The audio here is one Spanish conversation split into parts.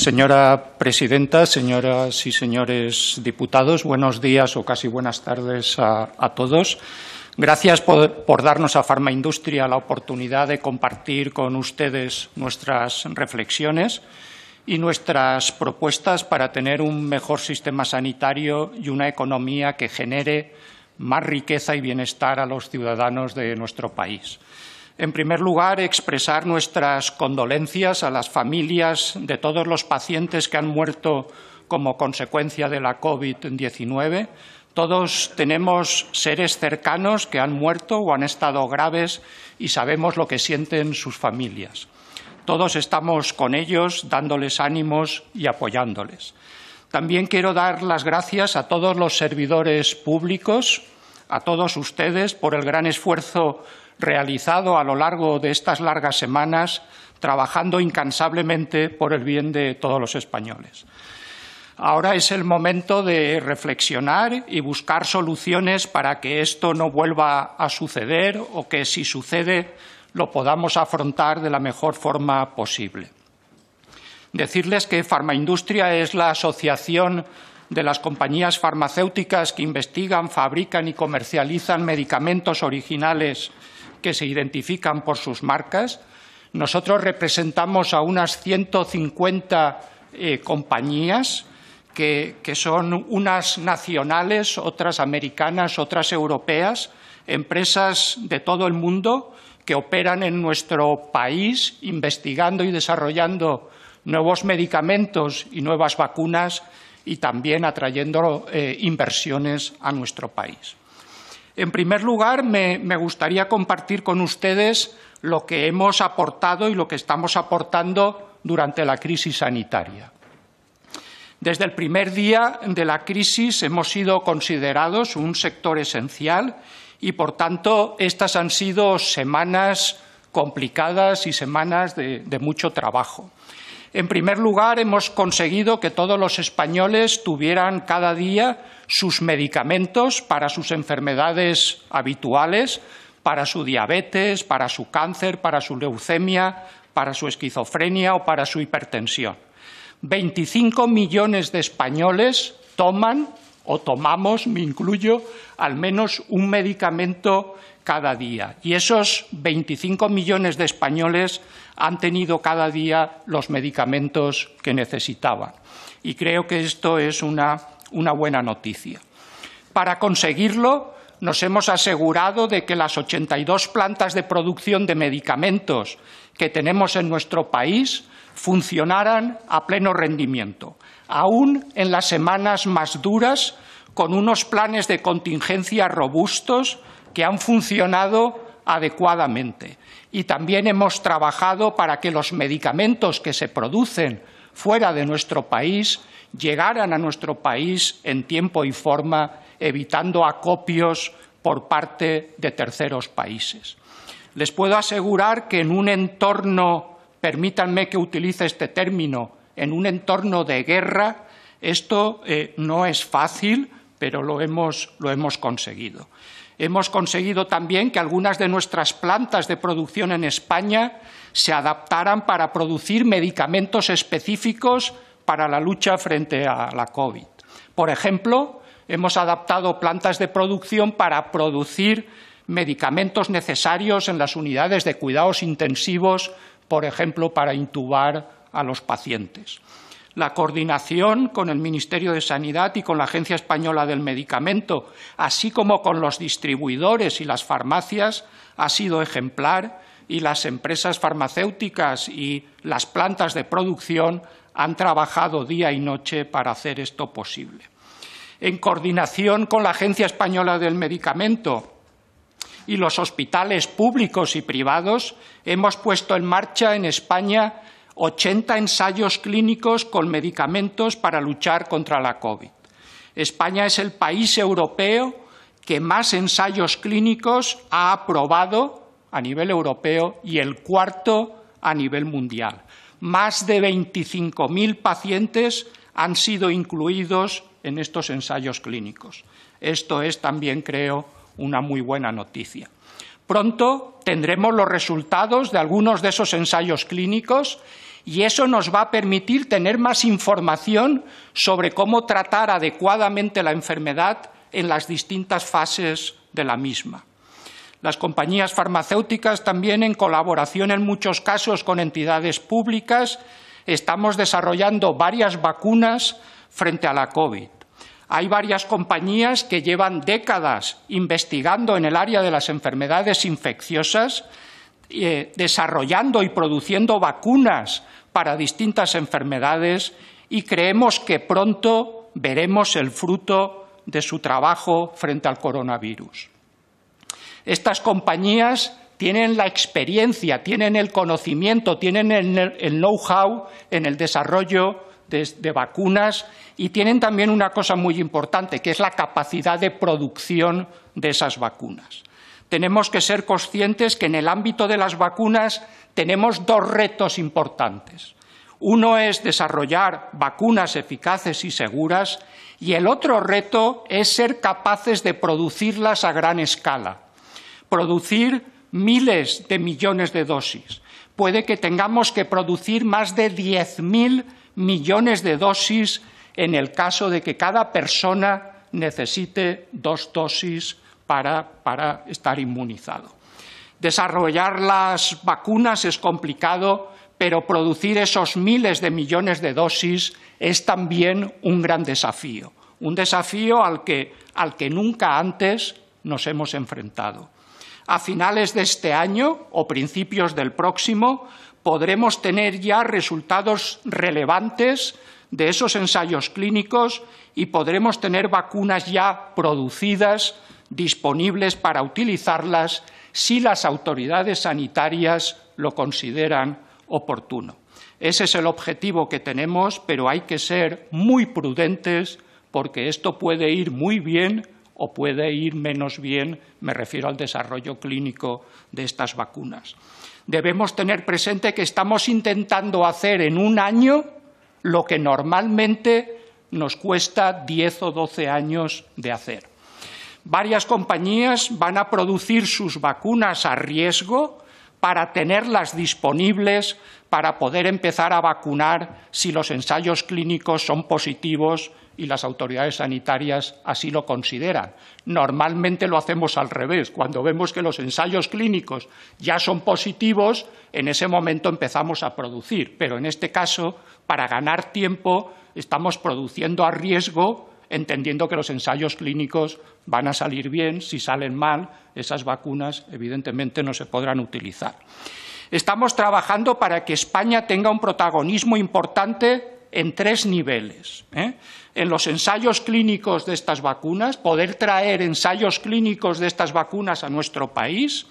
Señora presidenta, señoras y señores diputados, buenos días o casi buenas tardes a, todos. Gracias por, darnos a Farma Industria la oportunidad de compartir con ustedes nuestras reflexiones y nuestras propuestas para tener un mejor sistema sanitario y una economía que genere más riqueza y bienestar a los ciudadanos de nuestro país. En primer lugar, expresar nuestras condolencias a las familias de todos los pacientes que han muerto como consecuencia de la COVID-19. Todos tenemos seres cercanos que han muerto o han estado graves y sabemos lo que sienten sus familias. Todos estamos con ellos, dándoles ánimos y apoyándoles. También quiero dar las gracias a todos los servidores públicos, a todos ustedes, por el gran esfuerzo realizado a lo largo de estas largas semanas, trabajando incansablemente por el bien de todos los españoles. Ahora es el momento de reflexionar y buscar soluciones para que esto no vuelva a suceder o que, si sucede, lo podamos afrontar de la mejor forma posible. Decirles que Farmaindustria es la asociación de las compañías farmacéuticas que investigan, fabrican y comercializan medicamentos originales que se identifican por sus marcas. Nosotros representamos a unas 150 eh, compañías que, son unas nacionales, otras americanas, otras europeas, empresas de todo el mundo que operan en nuestro país investigando y desarrollando nuevos medicamentos y nuevas vacunas y también atrayendo eh, inversiones a nuestro país. En primer lugar, me, gustaría compartir con ustedes lo que hemos aportado y lo que estamos aportando durante la crisis sanitaria. Desde el primer día de la crisis hemos sido considerados un sector esencial y, por tanto, estas han sido semanas complicadas y semanas de mucho trabajo. En primer lugar, hemos conseguido que todos los españoles tuvieran cada día sus medicamentos para sus enfermedades habituales, para su diabetes, para su cáncer, para su leucemia, para su esquizofrenia o para su hipertensión. 25 millones de españoles toman o tomamos, me incluyo, al menos un medicamento cada día. Y esos 25 millones de españoles han tenido cada día los medicamentos que necesitaban. Y creo que esto es una, buena noticia. Para conseguirlo, nos hemos asegurado de que las 82 plantas de producción de medicamentos que tenemos en nuestro país funcionaran a pleno rendimiento, aún en las semanas más duras, con unos planes de contingencia robustos que han funcionado adecuadamente. Y también hemos trabajado para que los medicamentos que se producen fuera de nuestro país llegaran a nuestro país en tiempo y forma, evitando acopios por parte de terceros países. Les puedo asegurar que en un entorno, permítanme que utilice este término, en un entorno de guerra, esto eh, no es fácil, pero lo hemos conseguido. Hemos conseguido también que algunas de nuestras plantas de producción en España se adaptaran para producir medicamentos específicos para la lucha frente a la COVID. Por ejemplo, hemos adaptado plantas de producción para producir medicamentos necesarios en las unidades de cuidados intensivos, por ejemplo, para intubar a los pacientes la coordinación con el Ministerio de Sanidad y con la Agencia Española del Medicamento, así como con los distribuidores y las farmacias, ha sido ejemplar y las empresas farmacéuticas y las plantas de producción han trabajado día y noche para hacer esto posible. En coordinación con la Agencia Española del Medicamento, y los hospitales públicos y privados, hemos puesto en marcha en España 80 ensayos clínicos con medicamentos para luchar contra la COVID. España es el país europeo que más ensayos clínicos ha aprobado a nivel europeo y el cuarto a nivel mundial. Más de 25.000 pacientes han sido incluidos en estos ensayos clínicos. Esto es también, creo, una muy buena noticia. Pronto tendremos los resultados de algunos de esos ensayos clínicos y eso nos va a permitir tener más información sobre cómo tratar adecuadamente la enfermedad en las distintas fases de la misma. Las compañías farmacéuticas también, en colaboración en muchos casos con entidades públicas, estamos desarrollando varias vacunas frente a la COVID. Hay varias compañías que llevan décadas investigando en el área de las enfermedades infecciosas eh, desarrollando y produciendo vacunas para distintas enfermedades y creemos que pronto veremos el fruto de su trabajo frente al coronavirus. Estas compañías tienen la experiencia, tienen el conocimiento, tienen el, know-how en el desarrollo de, vacunas y tienen también una cosa muy importante, que es la capacidad de producción de esas vacunas tenemos que ser conscientes que en el ámbito de las vacunas tenemos dos retos importantes. Uno es desarrollar vacunas eficaces y seguras y el otro reto es ser capaces de producirlas a gran escala, producir miles de millones de dosis. Puede que tengamos que producir más de 10.000 millones de dosis en el caso de que cada persona necesite dos dosis para, estar inmunizado. Desarrollar las vacunas es complicado, pero producir esos miles de millones de dosis es también un gran desafío, un desafío al que nunca antes nos hemos enfrentado. A finales de este año o principios del próximo podremos tener ya resultados relevantes de esos ensayos clínicos y podremos tener vacunas ya producidas disponibles para utilizarlas si las autoridades sanitarias lo consideran oportuno. Ese es el objetivo que tenemos, pero hay que ser muy prudentes porque esto puede ir muy bien o puede ir menos bien, me refiero al desarrollo clínico de estas vacunas. Debemos tener presente que estamos intentando hacer en un año lo que normalmente nos cuesta 10 o 12 años de hacer. Varias compañías van a producir sus vacunas a riesgo para tenerlas disponibles para poder empezar a vacunar si los ensayos clínicos son positivos y las autoridades sanitarias así lo consideran. Normalmente lo hacemos al revés. Cuando vemos que los ensayos clínicos ya son positivos, en ese momento empezamos a producir. Pero en este caso, para ganar tiempo, estamos produciendo a riesgo entendiendo que los ensayos clínicos van a salir bien, si salen mal, esas vacunas evidentemente no se podrán utilizar. Estamos trabajando para que España tenga un protagonismo importante en tres niveles. ¿eh? En los ensayos clínicos de estas vacunas, poder traer ensayos clínicos de estas vacunas a nuestro país,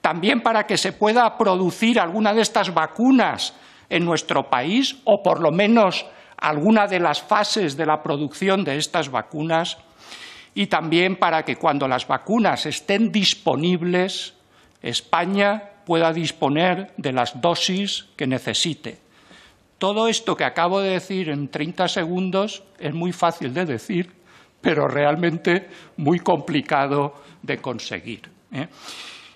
también para que se pueda producir alguna de estas vacunas en nuestro país o por lo menos alguna de las fases de la producción de estas vacunas y también para que cuando las vacunas estén disponibles, España pueda disponer de las dosis que necesite. Todo esto que acabo de decir en 30 segundos es muy fácil de decir, pero realmente muy complicado de conseguir. ¿eh?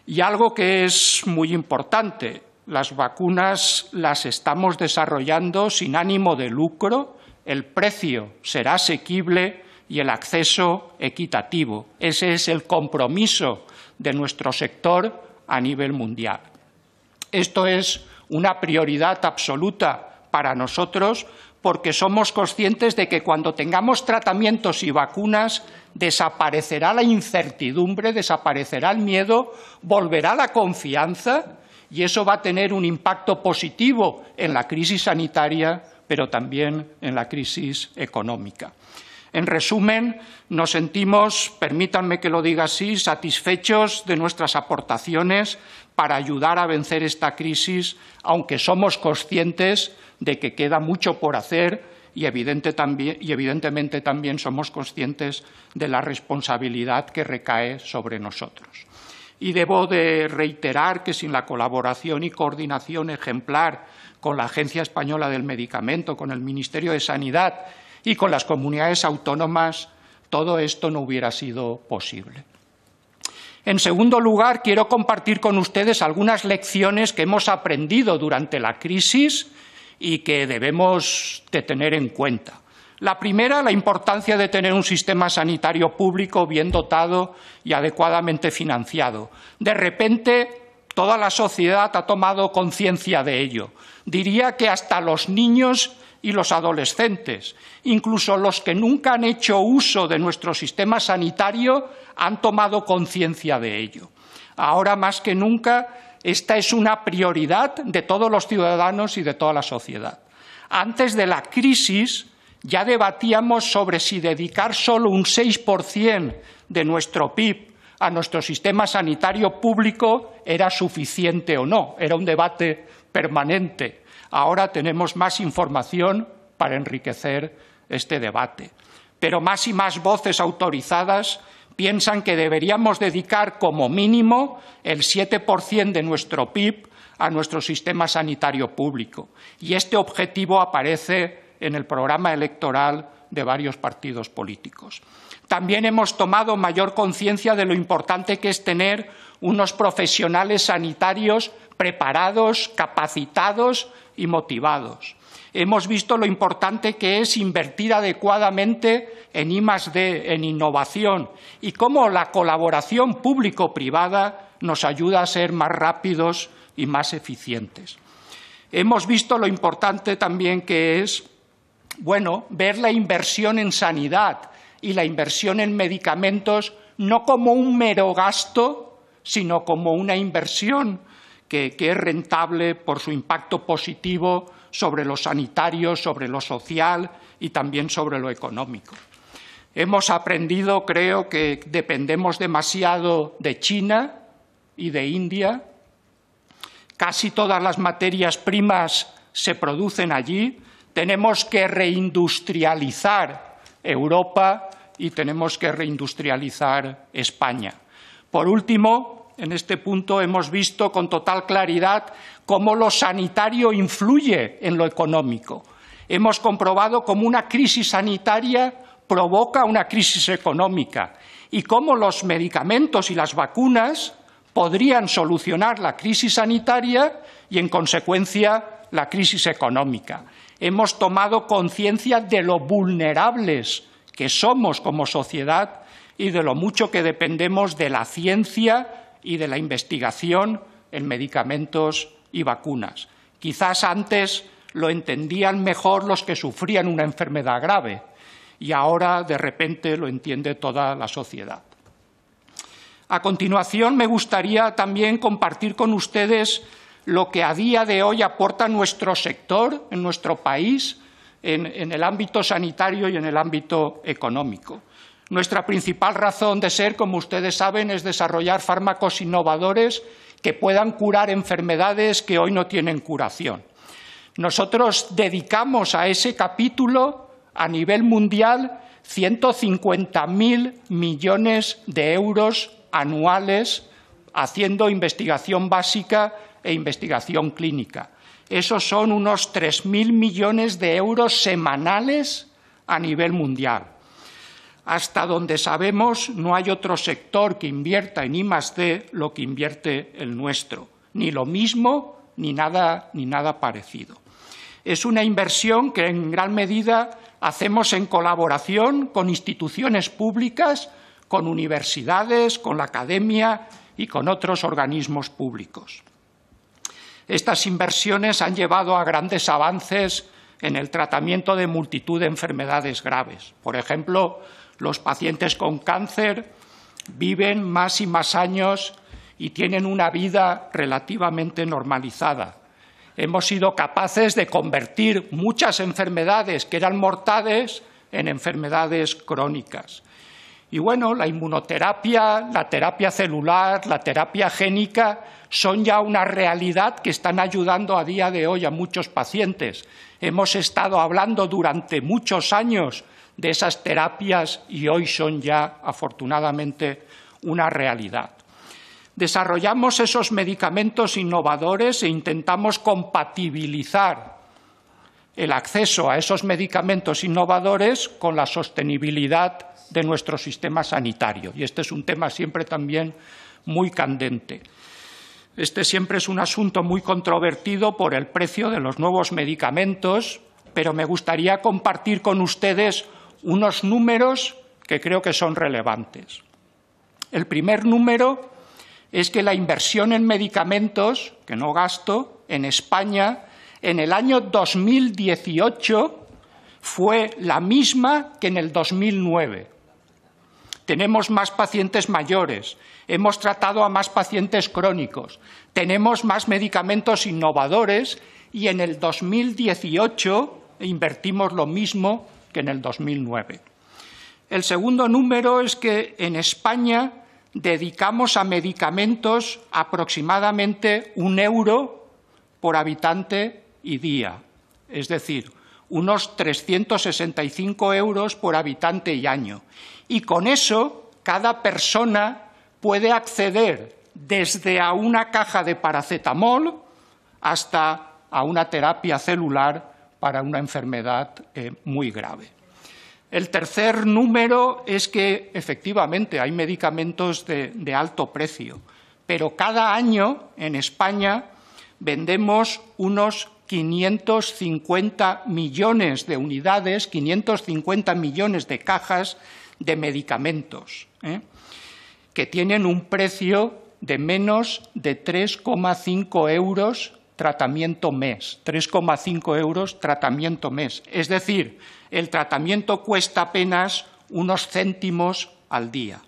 Y algo que es muy importante, las vacunas las estamos desarrollando sin ánimo de lucro, el precio será asequible y el acceso equitativo. Ese es el compromiso de nuestro sector a nivel mundial. Esto es una prioridad absoluta para nosotros porque somos conscientes de que cuando tengamos tratamientos y vacunas desaparecerá la incertidumbre, desaparecerá el miedo, volverá la confianza y eso va a tener un impacto positivo en la crisis sanitaria, pero también en la crisis económica. En resumen, nos sentimos, permítanme que lo diga así, satisfechos de nuestras aportaciones para ayudar a vencer esta crisis, aunque somos conscientes de que queda mucho por hacer y, evidentemente también somos conscientes de la responsabilidad que recae sobre nosotros y debo de reiterar que sin la colaboración y coordinación ejemplar con la Agencia Española del Medicamento, con el Ministerio de Sanidad y con las comunidades autónomas, todo esto no hubiera sido posible. En segundo lugar, quiero compartir con ustedes algunas lecciones que hemos aprendido durante la crisis y que debemos tener en cuenta. La primera, la importancia de tener un sistema sanitario público bien dotado y adecuadamente financiado. De repente, toda la sociedad ha tomado conciencia de ello. Diría que hasta los niños y los adolescentes, incluso los que nunca han hecho uso de nuestro sistema sanitario, han tomado conciencia de ello. Ahora más que nunca, esta es una prioridad de todos los ciudadanos y de toda la sociedad. Antes de la crisis, ya debatíamos sobre si dedicar solo un 6% de nuestro PIB a nuestro sistema sanitario público era suficiente o no. Era un debate permanente. Ahora tenemos más información para enriquecer este debate. Pero más y más voces autorizadas piensan que deberíamos dedicar como mínimo el 7% de nuestro PIB a nuestro sistema sanitario público. Y este objetivo aparece en el programa electoral de varios partidos políticos. También hemos tomado mayor conciencia de lo importante que es tener unos profesionales sanitarios preparados, capacitados y motivados. Hemos visto lo importante que es invertir adecuadamente en I+D, en innovación y cómo la colaboración público-privada nos ayuda a ser más rápidos y más eficientes. Hemos visto lo importante también que es bueno, ver la inversión en sanidad y la inversión en medicamentos no como un mero gasto, sino como una inversión que, es rentable por su impacto positivo sobre lo sanitario, sobre lo social y también sobre lo económico. Hemos aprendido, creo, que dependemos demasiado de China y de India. Casi todas las materias primas se producen allí, tenemos que reindustrializar Europa y tenemos que reindustrializar España. Por último, en este punto hemos visto con total claridad cómo lo sanitario influye en lo económico. Hemos comprobado cómo una crisis sanitaria provoca una crisis económica y cómo los medicamentos y las vacunas podrían solucionar la crisis sanitaria y, en consecuencia, la crisis económica hemos tomado conciencia de lo vulnerables que somos como sociedad y de lo mucho que dependemos de la ciencia y de la investigación en medicamentos y vacunas. Quizás antes lo entendían mejor los que sufrían una enfermedad grave y ahora de repente lo entiende toda la sociedad. A continuación, me gustaría también compartir con ustedes lo que a día de hoy aporta nuestro sector, en nuestro país, en, el ámbito sanitario y en el ámbito económico. Nuestra principal razón de ser, como ustedes saben, es desarrollar fármacos innovadores que puedan curar enfermedades que hoy no tienen curación. Nosotros dedicamos a ese capítulo, a nivel mundial, 150.000 millones de euros anuales haciendo investigación básica e investigación clínica. Esos son unos 3.000 millones de euros semanales a nivel mundial. Hasta donde sabemos, no hay otro sector que invierta en I+D lo que invierte el nuestro, ni lo mismo ni nada, ni nada parecido. Es una inversión que en gran medida hacemos en colaboración con instituciones públicas, con universidades, con la academia y con otros organismos públicos. Estas inversiones han llevado a grandes avances en el tratamiento de multitud de enfermedades graves. Por ejemplo, los pacientes con cáncer viven más y más años y tienen una vida relativamente normalizada. Hemos sido capaces de convertir muchas enfermedades que eran mortales en enfermedades crónicas. Y bueno, la inmunoterapia, la terapia celular, la terapia génica son ya una realidad que están ayudando a día de hoy a muchos pacientes. Hemos estado hablando durante muchos años de esas terapias y hoy son ya, afortunadamente, una realidad. Desarrollamos esos medicamentos innovadores e intentamos compatibilizar el acceso a esos medicamentos innovadores con la sostenibilidad de nuestro sistema sanitario. Y este es un tema siempre también muy candente. Este siempre es un asunto muy controvertido por el precio de los nuevos medicamentos, pero me gustaría compartir con ustedes unos números que creo que son relevantes. El primer número es que la inversión en medicamentos, que no gasto, en España en el año 2018 fue la misma que en el 2009 tenemos más pacientes mayores, hemos tratado a más pacientes crónicos, tenemos más medicamentos innovadores y en el 2018 invertimos lo mismo que en el 2009. El segundo número es que en España dedicamos a medicamentos aproximadamente un euro por habitante y día. Es decir, unos 365 euros por habitante y año. Y con eso, cada persona puede acceder desde a una caja de paracetamol hasta a una terapia celular para una enfermedad eh, muy grave. El tercer número es que, efectivamente, hay medicamentos de alto precio, pero cada año en España vendemos unos 550 millones de unidades, 550 millones de cajas de medicamentos, ¿eh? que tienen un precio de menos de 3,5 euros tratamiento mes, 3,5 euros tratamiento mes. Es decir, el tratamiento cuesta apenas unos céntimos al día.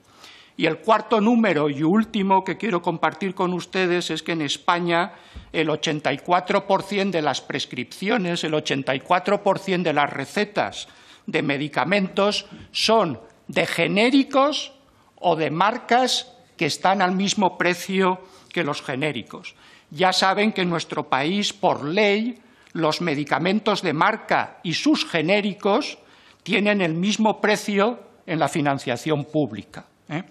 Y el cuarto número y último que quiero compartir con ustedes es que en España el 84% de las prescripciones, el 84% de las recetas de medicamentos son de genéricos o de marcas que están al mismo precio que los genéricos. Ya saben que en nuestro país, por ley, los medicamentos de marca y sus genéricos tienen el mismo precio en la financiación pública. ¿eh?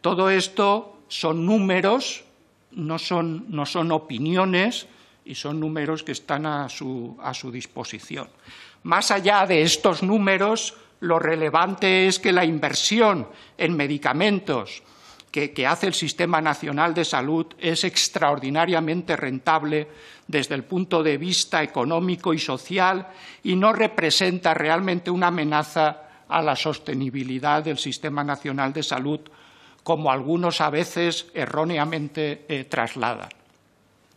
Todo esto son números, no son, opiniones y son números que están a su, disposición. Más allá de estos números, lo relevante es que la inversión en medicamentos que, que, hace el Sistema Nacional de Salud es extraordinariamente rentable desde el punto de vista económico y social y no representa realmente una amenaza a la sostenibilidad del Sistema Nacional de Salud, como algunos a veces erróneamente eh, trasladan.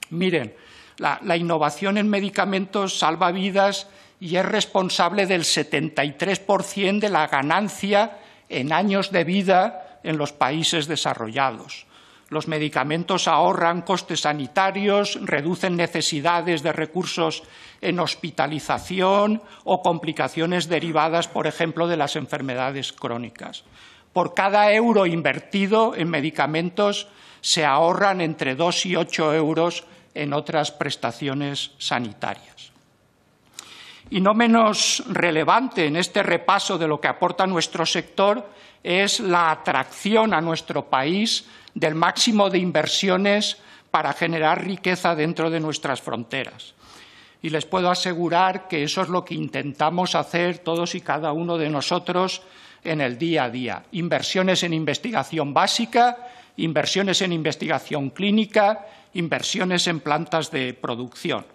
Miren, la, la innovación en medicamentos salva vidas y es responsable del 73% de la ganancia en años de vida en los países desarrollados. Los medicamentos ahorran costes sanitarios, reducen necesidades de recursos en hospitalización o complicaciones derivadas, por ejemplo, de las enfermedades crónicas. Por cada euro invertido en medicamentos se ahorran entre dos y ocho euros en otras prestaciones sanitarias. Y no menos relevante en este repaso de lo que aporta nuestro sector es la atracción a nuestro país del máximo de inversiones para generar riqueza dentro de nuestras fronteras. Y les puedo asegurar que eso es lo que intentamos hacer todos y cada uno de nosotros en el día a día. Inversiones en investigación básica, inversiones en investigación clínica, inversiones en plantas de producción.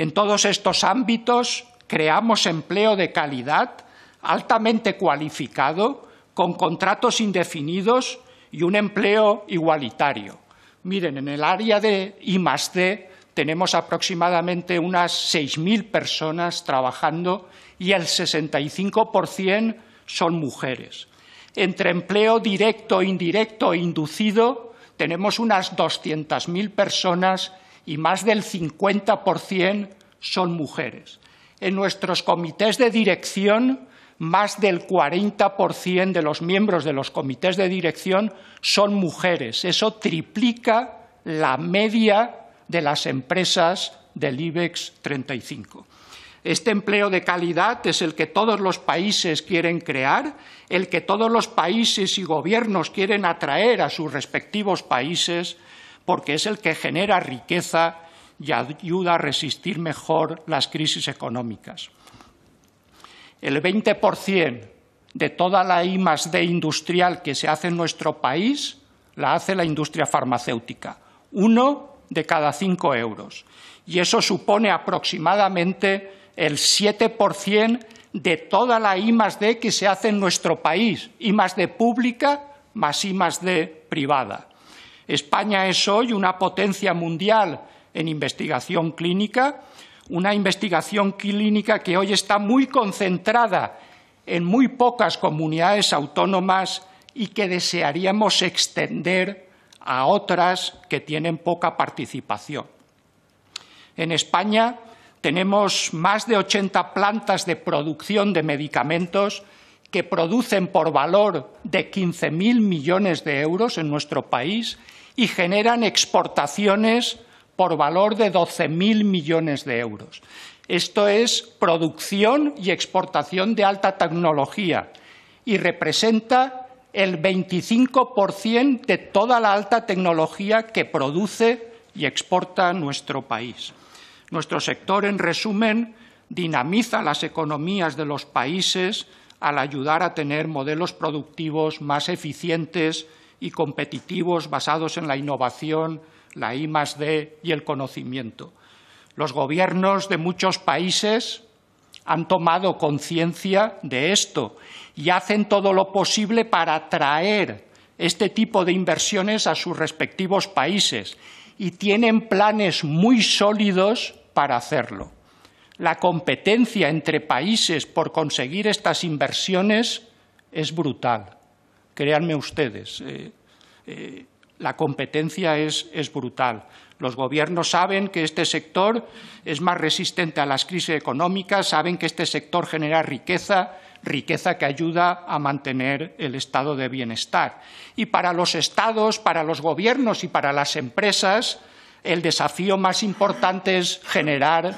En todos estos ámbitos creamos empleo de calidad, altamente cualificado, con contratos indefinidos y un empleo igualitario. Miren, en el área de I +D tenemos aproximadamente unas 6.000 personas trabajando y el 65% son mujeres. Entre empleo directo, indirecto e inducido tenemos unas 200.000 personas y más del 50% son mujeres. En nuestros comités de dirección, más del 40% de los miembros de los comités de dirección son mujeres. Eso triplica la media de las empresas del IBEX 35. Este empleo de calidad es el que todos los países quieren crear, el que todos los países y gobiernos quieren atraer a sus respectivos países porque es el que genera riqueza y ayuda a resistir mejor las crisis económicas. El 20% de toda la I D industrial que se hace en nuestro país la hace la industria farmacéutica, uno de cada cinco euros. Y eso supone aproximadamente el 7% de toda la I D que se hace en nuestro país, I D pública más I D privada. España es hoy una potencia mundial en investigación clínica, una investigación clínica que hoy está muy concentrada en muy pocas comunidades autónomas y que desearíamos extender a otras que tienen poca participación. En España tenemos más de 80 plantas de producción de medicamentos que producen por valor de 15.000 millones de euros en nuestro país y generan exportaciones por valor de 12.000 millones de euros. Esto es producción y exportación de alta tecnología y representa el 25% de toda la alta tecnología que produce y exporta nuestro país. Nuestro sector, en resumen, dinamiza las economías de los países al ayudar a tener modelos productivos más eficientes y competitivos basados en la innovación, la I+D y el conocimiento. Los gobiernos de muchos países han tomado conciencia de esto y hacen todo lo posible para atraer este tipo de inversiones a sus respectivos países y tienen planes muy sólidos para hacerlo. La competencia entre países por conseguir estas inversiones es brutal. Créanme ustedes, eh, eh, la competencia es, brutal. Los gobiernos saben que este sector es más resistente a las crisis económicas, saben que este sector genera riqueza, riqueza que ayuda a mantener el estado de bienestar. Y para los estados, para los gobiernos y para las empresas, el desafío más importante es generar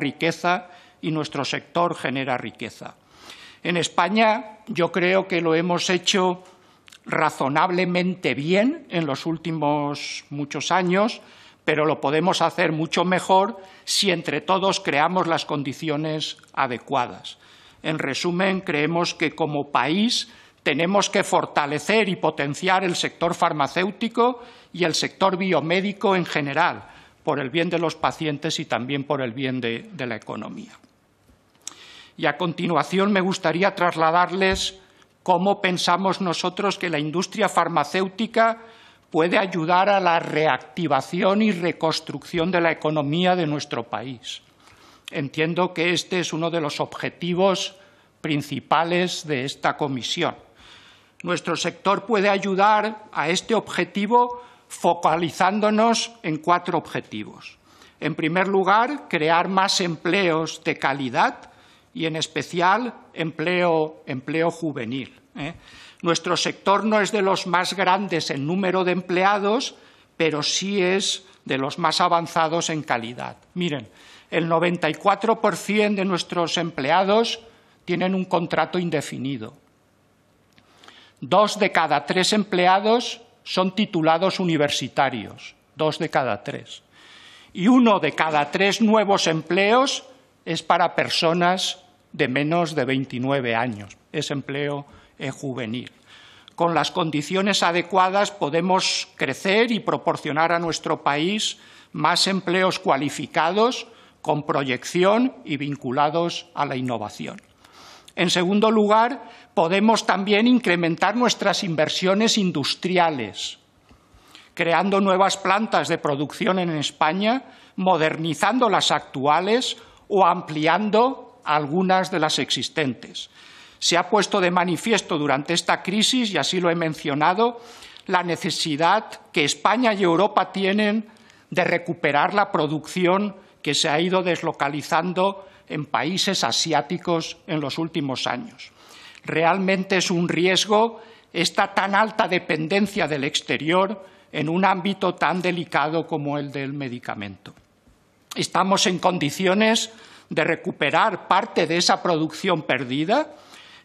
riqueza y nuestro sector genera riqueza. En España yo creo que lo hemos hecho razonablemente bien en los últimos muchos años, pero lo podemos hacer mucho mejor si entre todos creamos las condiciones adecuadas. En resumen, creemos que como país tenemos que fortalecer y potenciar el sector farmacéutico y el sector biomédico en general, por el bien de los pacientes y también por el bien de, la economía. Y a continuación me gustaría trasladarles cómo pensamos nosotros que la industria farmacéutica puede ayudar a la reactivación y reconstrucción de la economía de nuestro país. Entiendo que este es uno de los objetivos principales de esta comisión. Nuestro sector puede ayudar a este objetivo focalizándonos en cuatro objetivos. En primer lugar, crear más empleos de calidad y, en especial, empleo, juvenil. ¿eh? Nuestro sector no es de los más grandes en número de empleados, pero sí es de los más avanzados en calidad. Miren, el 94% de nuestros empleados tienen un contrato indefinido. Dos de cada tres empleados son titulados universitarios, dos de cada tres. Y uno de cada tres nuevos empleos es para personas de menos de 29 años. Es empleo eh, juvenil. Con las condiciones adecuadas podemos crecer y proporcionar a nuestro país más empleos cualificados, con proyección y vinculados a la innovación. En segundo lugar, podemos también incrementar nuestras inversiones industriales, creando nuevas plantas de producción en España, modernizando las actuales o ampliando algunas de las existentes. Se ha puesto de manifiesto durante esta crisis, y así lo he mencionado, la necesidad que España y Europa tienen de recuperar la producción que se ha ido deslocalizando en países asiáticos en los últimos años. Realmente es un riesgo esta tan alta dependencia del exterior en un ámbito tan delicado como el del medicamento. Estamos en condiciones de recuperar parte de esa producción perdida.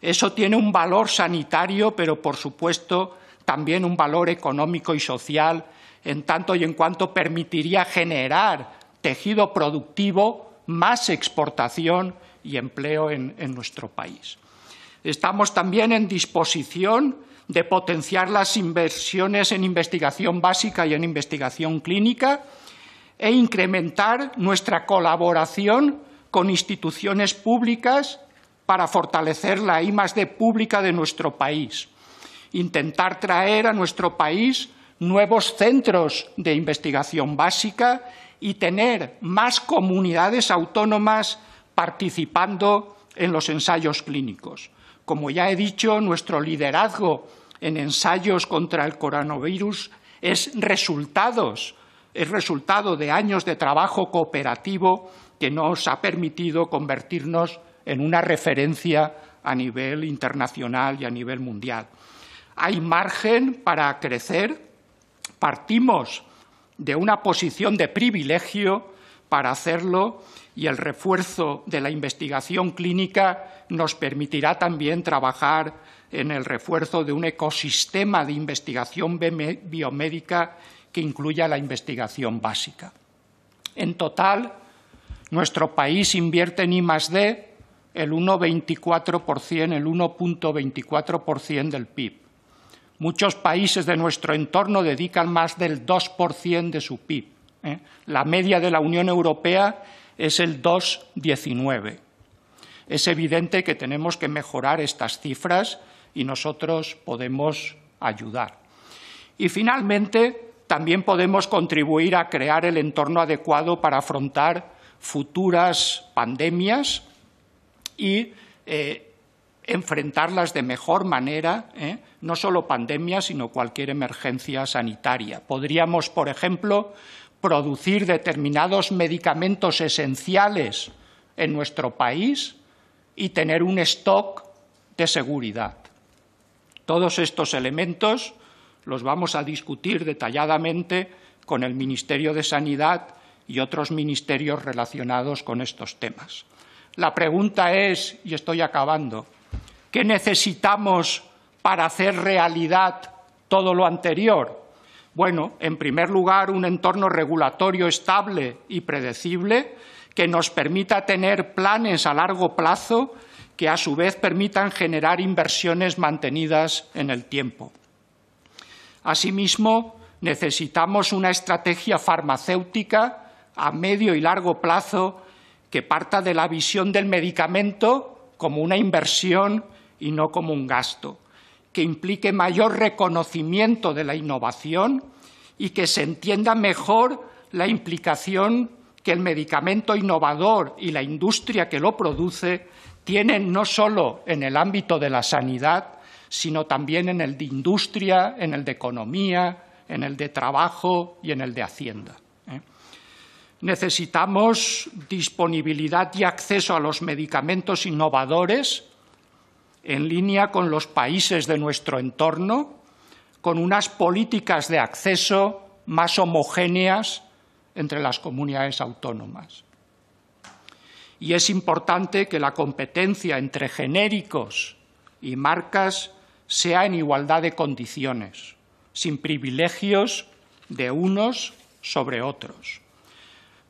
Eso tiene un valor sanitario, pero por supuesto también un valor económico y social, en tanto y en cuanto permitiría generar tejido productivo, más exportación y empleo en, en nuestro país. Estamos también en disposición de potenciar las inversiones en investigación básica y en investigación clínica e incrementar nuestra colaboración con instituciones públicas para fortalecer la I pública de nuestro país, intentar traer a nuestro país nuevos centros de investigación básica y tener más comunidades autónomas participando en los ensayos clínicos. Como ya he dicho, nuestro liderazgo en ensayos contra el coronavirus es, resultados, es resultado de años de trabajo cooperativo que nos ha permitido convertirnos en una referencia a nivel internacional y a nivel mundial. Hay margen para crecer. Partimos de una posición de privilegio para hacerlo y el refuerzo de la investigación clínica nos permitirá también trabajar en el refuerzo de un ecosistema de investigación biomédica que incluya la investigación básica. En total, nuestro país invierte en I+.D. el 1,24%, el 1.24% del PIB. Muchos países de nuestro entorno dedican más del 2% de su PIB. ¿eh? La media de la Unión Europea es el 2,19%. Es evidente que tenemos que mejorar estas cifras y nosotros podemos ayudar. Y, finalmente, también podemos contribuir a crear el entorno adecuado para afrontar futuras pandemias y eh, enfrentarlas de mejor manera, eh, no solo pandemias, sino cualquier emergencia sanitaria. Podríamos, por ejemplo, producir determinados medicamentos esenciales en nuestro país y tener un stock de seguridad. Todos estos elementos los vamos a discutir detalladamente con el Ministerio de Sanidad y otros ministerios relacionados con estos temas. La pregunta es, y estoy acabando, ¿qué necesitamos para hacer realidad todo lo anterior? Bueno, en primer lugar, un entorno regulatorio estable y predecible que nos permita tener planes a largo plazo que a su vez permitan generar inversiones mantenidas en el tiempo. Asimismo, necesitamos una estrategia farmacéutica a medio y largo plazo que parta de la visión del medicamento como una inversión y no como un gasto, que implique mayor reconocimiento de la innovación y que se entienda mejor la implicación que el medicamento innovador y la industria que lo produce tienen no solo en el ámbito de la sanidad, sino también en el de industria, en el de economía, en el de trabajo y en el de hacienda. Necesitamos disponibilidad y acceso a los medicamentos innovadores en línea con los países de nuestro entorno, con unas políticas de acceso más homogéneas entre las comunidades autónomas. Y es importante que la competencia entre genéricos y marcas sea en igualdad de condiciones, sin privilegios de unos sobre otros.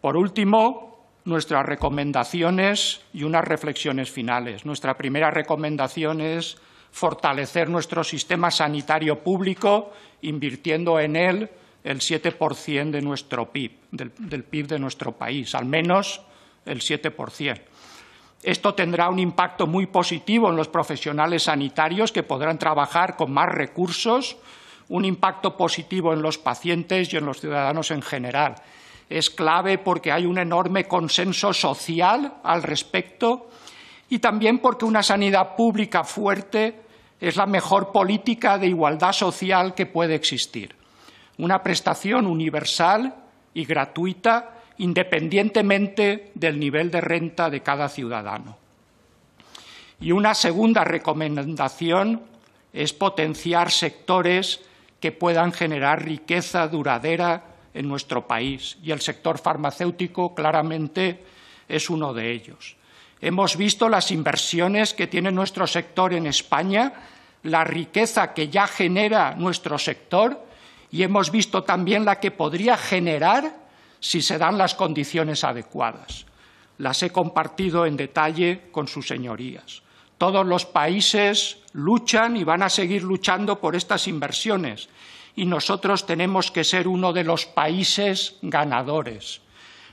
Por último, nuestras recomendaciones y unas reflexiones finales. Nuestra primera recomendación es fortalecer nuestro sistema sanitario público, invirtiendo en él el 7% de nuestro PIB, del, del PIB de nuestro país, al menos el 7%. Esto tendrá un impacto muy positivo en los profesionales sanitarios, que podrán trabajar con más recursos, un impacto positivo en los pacientes y en los ciudadanos en general es clave porque hay un enorme consenso social al respecto y también porque una sanidad pública fuerte es la mejor política de igualdad social que puede existir. Una prestación universal y gratuita independientemente del nivel de renta de cada ciudadano. Y una segunda recomendación es potenciar sectores que puedan generar riqueza duradera en nuestro país y el sector farmacéutico claramente es uno de ellos. Hemos visto las inversiones que tiene nuestro sector en España, la riqueza que ya genera nuestro sector y hemos visto también la que podría generar si se dan las condiciones adecuadas. Las he compartido en detalle con sus señorías. Todos los países luchan y van a seguir luchando por estas inversiones y nosotros tenemos que ser uno de los países ganadores.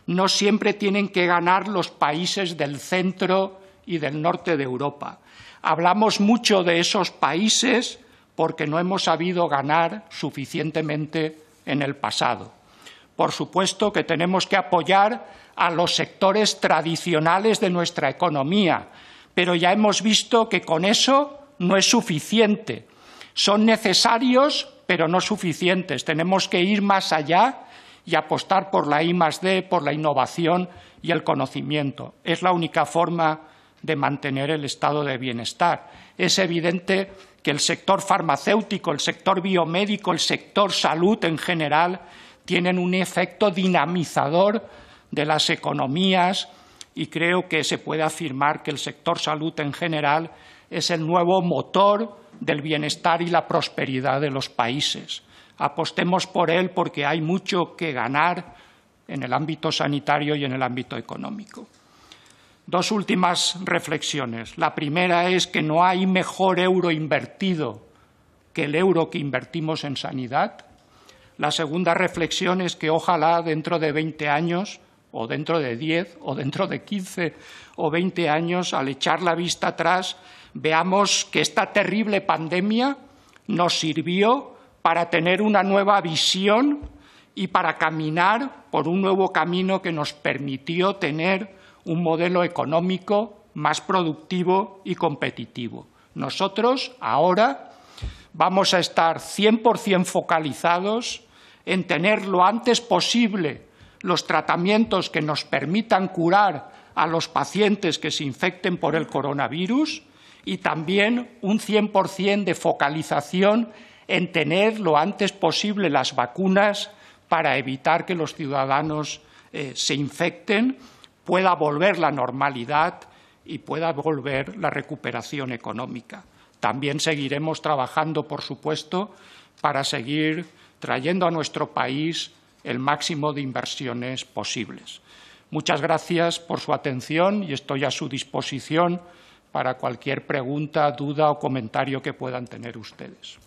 No siempre tienen que ganar los países del centro y del norte de Europa. Hablamos mucho de esos países porque no hemos sabido ganar suficientemente en el pasado. Por supuesto que tenemos que apoyar a los sectores tradicionales de nuestra economía, pero ya hemos visto que con eso no es suficiente. Son necesarios pero no suficientes. Tenemos que ir más allá y apostar por la I +D, por la innovación y el conocimiento. Es la única forma de mantener el estado de bienestar. Es evidente que el sector farmacéutico, el sector biomédico, el sector salud en general tienen un efecto dinamizador de las economías y creo que se puede afirmar que el sector salud en general es el nuevo motor del bienestar y la prosperidad de los países. Apostemos por él porque hay mucho que ganar en el ámbito sanitario y en el ámbito económico. Dos últimas reflexiones. La primera es que no hay mejor euro invertido que el euro que invertimos en sanidad. La segunda reflexión es que ojalá dentro de 20 años, o dentro de 10, o dentro de 15 o 20 años, al echar la vista atrás, Veamos que esta terrible pandemia nos sirvió para tener una nueva visión y para caminar por un nuevo camino que nos permitió tener un modelo económico más productivo y competitivo. Nosotros ahora vamos a estar 100% focalizados en tener lo antes posible los tratamientos que nos permitan curar a los pacientes que se infecten por el coronavirus y también un 100% de focalización en tener lo antes posible las vacunas para evitar que los ciudadanos eh, se infecten, pueda volver la normalidad y pueda volver la recuperación económica. También seguiremos trabajando, por supuesto, para seguir trayendo a nuestro país el máximo de inversiones posibles. Muchas gracias por su atención y estoy a su disposición para cualquier pregunta, duda o comentario que puedan tener ustedes.